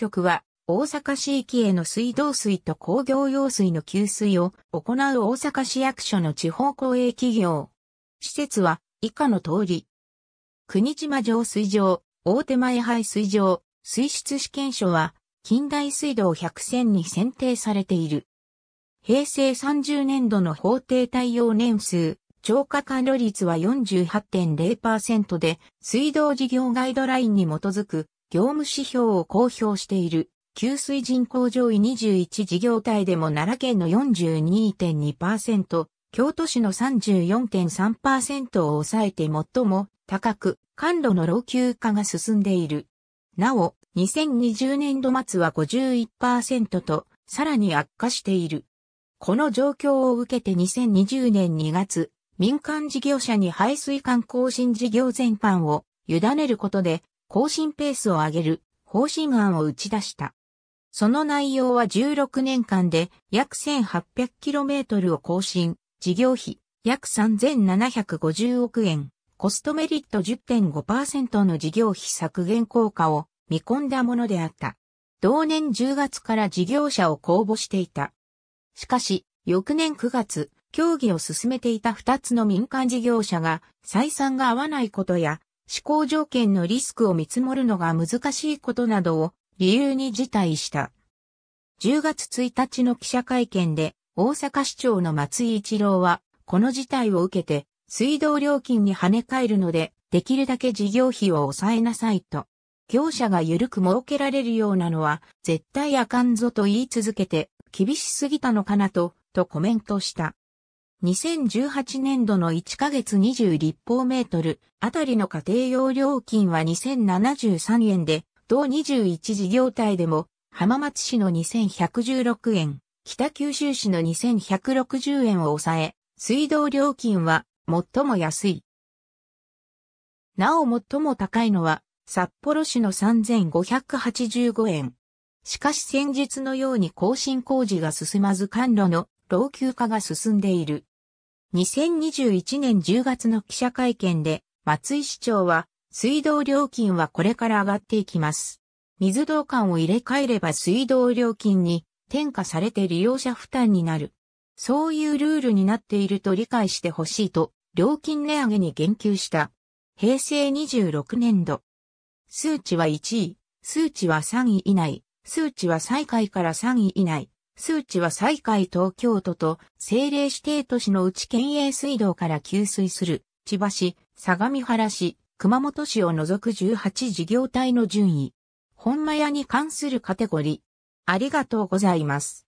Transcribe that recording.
局は、大阪市域への水道水と工業用水の給水を行う大阪市役所の地方公営企業。施設は以下の通り。国島上水場、大手前排水場、水質試験所は近代水道100選に選定されている。平成30年度の法定対応年数、超過管理率は48.0%で、水道事業ガイドラインに基づく業務指標を公表している、給水人口上位21事業体でも奈良県の42.2%、京都市の34.3%を抑えて最も高く、管路の老朽化が進んでいる。なお、2020年度末は51%と、さらに悪化している。この状況を受けて2020年2月、民間事業者に排水管更新事業全般を委ねることで、更新ペースを上げる方針案を打ち出した。その内容は16年間で約 1800km を更新、事業費約3750億円、コストメリット10.5%の事業費削減効果を見込んだものであった。同年10月から事業者を公募していた。しかし、翌年9月、協議を進めていた2つの民間事業者が採算が合わないことや思考条件のリスクを見積もるのが難しいことなどを理由に辞退した。10月1日の記者会見で大阪市長の松井一郎はこの事態を受けて水道料金に跳ね返るのでできるだけ事業費を抑えなさいと。業者が緩く設けられるようなのは絶対あかんぞと言い続けて厳しすぎたのかなと、とコメントした。2018年度の1ヶ月20立方メートルあたりの家庭用料金は2073円で、同21事業体でも、浜松市の2116円、北九州市の2160円を抑え、水道料金は最も安い。なお最も高いのは、札幌市の3585円。しかし先日のように更新工事が進まず管路の老朽化が進んでいる。2021年10月の記者会見で、松井市長は、水道料金はこれから上がっていきます。水道管を入れ替えれば水道料金に転嫁されて利用者負担になる。そういうルールになっていると理解してほしいと、料金値上げに言及した。平成26年度。数値は1位、数値は3位以内、数値は最下位から3位以内、数値は最下位東京都と政令指定都市のうち県営水道から給水する千葉市、相模原市、熊本市を除く18事業体の順位。本間屋に関するカテゴリー。ありがとうございます。